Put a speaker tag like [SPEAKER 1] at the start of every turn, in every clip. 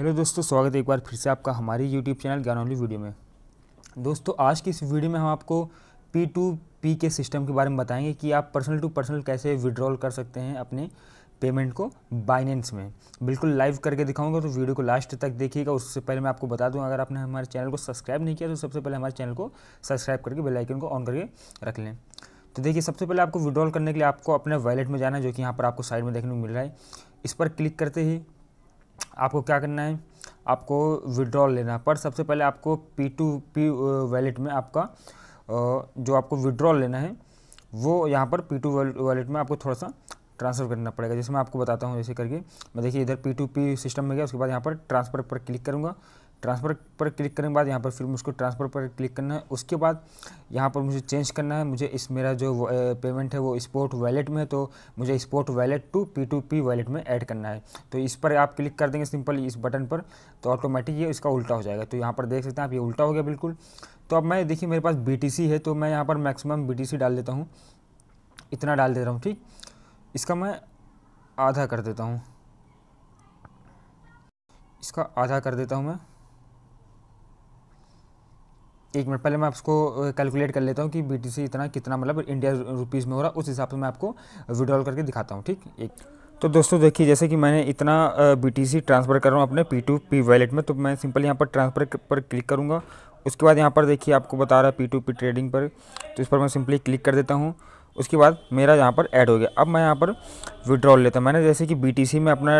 [SPEAKER 1] hello दोस्तों स्वागत है एक बार फिर से आपका हमारे YouTube channel Gyan only video में दोस्तों आज की इस वीडियो में हम आपको पी टू पी के सिस्टम के बारे में बताएंगे कि आप पर्सनल टू पर्सनल कैसे विड्रॉल कर सकते हैं अपने पेमेंट को बाइनेंस में बिल्कुल लाइव करके दिखाऊंगा तो वीडियो को लास्ट तक देखिएगा उससे पहले मैं आपको बता दूं अगर आपने हमारे चैनल को सब्सक्राइब नहीं किया तो सबसे पहले हमारे चैनल को सब्सक्राइब करके बेल आइकन को ऑन करके रख लें तो देखिए सबसे पहले आपको विड्रॉल करने के लिए आपको अपने वैलेट में जाना है जो कि यहाँ पर आपको साइड में देखने को मिल रहा है इस पर क्लिक करते ही आपको क्या करना है आपको विड्रॉल लेना है पर सबसे पहले आपको पी टू पी वैलेट में आपका जो आपको विड्रॉल लेना है वो यहाँ पर पी टू वैलेट में आपको थोड़ा सा ट्रांसफ़र करना पड़ेगा जैसे मैं आपको बताता हूँ जैसे करके मैं देखिए इधर पी टू पी सिस्टम में गया उसके बाद यहाँ पर ट्रांसफ़र पर क्लिक करूँगा ट्रांसफ़र पर क्लिक करने के बाद यहाँ पर फिर मुझको ट्रांसफ़र पर क्लिक करना है उसके बाद यहाँ पर मुझे चेंज करना है मुझे इस मेरा जो पेमेंट है वो स्पोर्ट वैलेट में है तो मुझे spot wallet to P to P wallet में ऐड करना है तो इस पर आप क्लिक कर देंगे सिंपल इस बटन पर तो ऑटोमेटिक ये इसका उल्टा हो जाएगा तो यहाँ पर देख सकते हैं आप ये उल्टा हो गया बिल्कुल तो अब मैं देखिए मेरे पास बी है तो मैं यहाँ पर मैक्सिमम बी डाल देता हूँ इतना डाल दे रहा हूँ ठीक इसका मैं आधा कर देता हूँ इसका आधा कर देता हूँ मैं एक मिनट पहले मैं आपको कैलकुलेट कर लेता हूँ कि बी इतना कितना मतलब इंडिया रुपीज़ में हो रहा उस हिसाब से मैं आपको विड्रॉल करके दिखाता हूँ ठीक एक तो दोस्तों देखिए जैसे कि मैंने इतना बी ट्रांसफ़र कर रहा हूँ अपने पी टू पी वैलेट में तो मैं सिंपल यहाँ पर ट्रांसफ़र पर क्लिक करूँगा उसके बाद यहाँ पर देखिए आपको बता रहा है पी टू पी ट्रेडिंग पर तो इस पर मैं सिंपली क्लिक कर देता हूँ उसके बाद मेरा यहाँ पर ऐड हो गया अब मैं यहाँ पर विड्रॉल लेता हूँ मैंने जैसे कि बी में अपना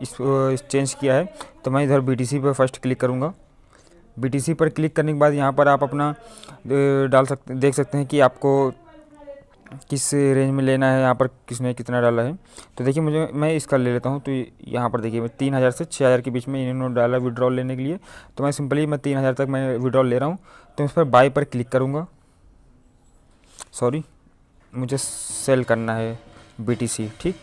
[SPEAKER 1] इस, चेंज किया है तो मैं इधर बी पर फर्स्ट क्लिक करूँगा बीटीसी पर क्लिक करने के बाद यहाँ पर आप अपना डाल सकते देख सकते हैं कि आपको किस रेंज में लेना है यहाँ पर किसने कितना डाला है तो देखिए मुझे मैं इसका ले लेता हूँ तो यहाँ पर देखिए मैं तीन हज़ार से छः हज़ार के बीच में इन्होंने डाला विड्रॉल लेने के लिए तो मैं सिंपली मैं तीन हज़ार तक मैं विड्रॉल ले रहा हूँ तो इस पर बाई पर क्लिक करूँगा सॉरी मुझे सेल करना है बी ठीक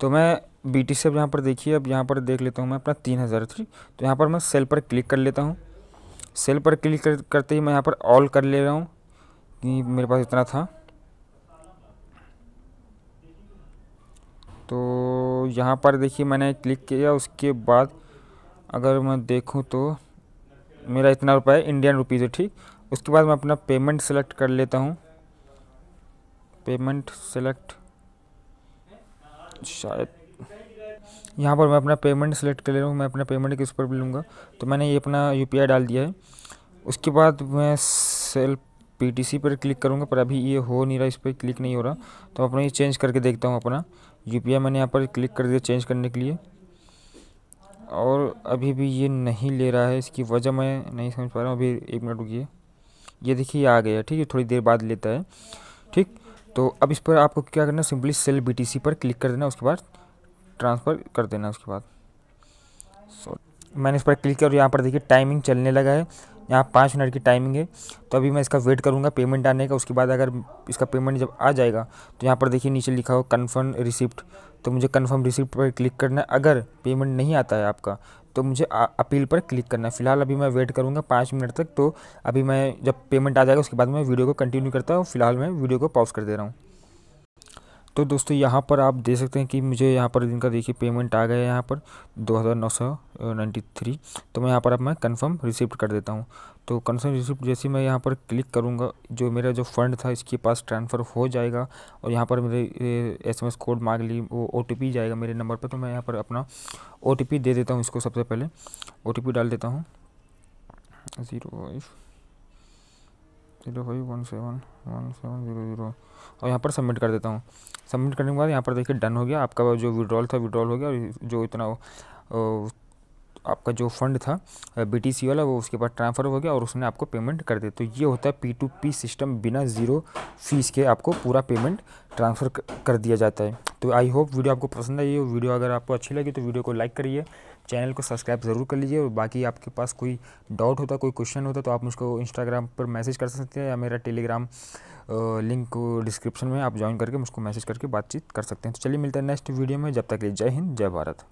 [SPEAKER 1] तो मैं बी टी अब यहाँ पर देखिए अब यहाँ पर देख लेता हूँ मैं अपना तीन हज़ार तो यहाँ पर मैं सेल पर क्लिक कर लेता हूँ सेल पर क्लिक कर, करते ही मैं यहाँ पर ऑल कर ले रहा हूँ कि मेरे पास इतना था तो यहाँ पर देखिए मैंने क्लिक किया उसके बाद अगर मैं देखूँ तो मेरा इतना रुपया इंडियन रुपीज़ है ठीक उसके बाद मैं अपना पेमेंट सेलेक्ट कर लेता हूँ पेमेंट सेलेक्ट शायद यहाँ पर मैं अपना पेमेंट सेलेक्ट कर ले रहा हूँ मैं अपना पेमेंट किस पर भी लूँगा तो मैंने ये अपना यू डाल दिया है उसके बाद मैं सेल पी पर क्लिक करूँगा पर अभी ये हो नहीं रहा इस पर क्लिक नहीं हो रहा तो अपना ये चेंज करके देखता हूँ अपना यू मैंने यहाँ पर क्लिक कर दिया चेंज करने के लिए और अभी भी ये नहीं ले रहा है इसकी वजह मैं नहीं समझ पा रहा हूँ अभी एक मिनट रुकिए ये देखिए आ गया ठीक है थोड़ी देर बाद लेता है ठीक तो अब इस पर आपको क्या करना सिंपली सेल बीटीसी पर क्लिक कर देना उसके बाद ट्रांसफ़र कर देना उसके बाद सो so, मैंने इस पर क्लिक किया और यहाँ पर देखिए टाइमिंग चलने लगा है यहाँ पाँच मिनट की टाइमिंग है तो अभी मैं इसका वेट करूँगा पेमेंट आने का उसके बाद अगर इसका पेमेंट जब आ जाएगा तो यहाँ पर देखिए नीचे लिखा हो कन्फर्म रिसिप्ट तो मुझे कन्फर्म रिसिप्ट पर क्लिक करना है अगर पेमेंट नहीं आता है आपका तो मुझे अपील पर क्लिक करना है फिलहाल अभी मैं वेट करूँगा पाँच मिनट तक तो अभी मैं जब पेमेंट आ जाएगा उसके बाद मैं वीडियो को कंटिन्यू करता हूँ फिलहाल मैं वीडियो को पॉज कर दे रहा हूँ तो दोस्तों यहाँ पर आप देख सकते हैं कि मुझे यहाँ पर इनका देखिए पेमेंट आ गया है यहाँ पर दो हज़ार नौ सौ नाइन्टी थ्री तो मैं यहाँ पर अब मैं कंफर्म रिसिप्ट कर देता हूँ तो कंफर्म रिसिप्ट जैसे मैं यहाँ पर क्लिक करूँगा जो मेरा जो फ़ंड था इसके पास ट्रांसफ़र हो जाएगा और यहाँ पर मेरे एसएमएस कोड मांग ली वो ओ जाएगा मेरे नंबर पर तो मैं यहाँ पर अपना ओ दे देता हूँ इसको सबसे पहले ओ डाल देता हूँ zero zero five one seven one seven zero zero और यहाँ पर सबमिट कर देता हूँ सबमिट करने के बाद यहाँ पर देखिए डन हो गया आपका जो विड्रॉल था विड्रॉल हो गया जो इतना आपका जो फंड था बीटीसी वाला वो उसके पास ट्रांसफ़र हो गया और उसने आपको पेमेंट कर दिया तो ये होता है पी टू पी सिस्टम बिना ज़ीरो फीस के आपको पूरा पेमेंट ट्रांसफ़र कर दिया जाता है तो आई होप वीडियो आपको पसंद आई हो वीडियो अगर आपको अच्छी लगी तो वीडियो को लाइक करिए चैनल को सब्सक्राइब ज़रूर कर लीजिए और बाकी आपके पास कोई डाउट होता कोई क्वेश्चन होता तो आप मुझको इंस्टाग्राम पर मैसेज कर सकते हैं या मेरा टेलीग्राम लिंक डिस्क्रिप्शन में आप ज्वाइन करके मुझको मैसेज करके बातचीत कर सकते हैं तो चलिए मिलते हैं नेक्स्ट वीडियो में जब तक के लिए जय हिंद जय भारत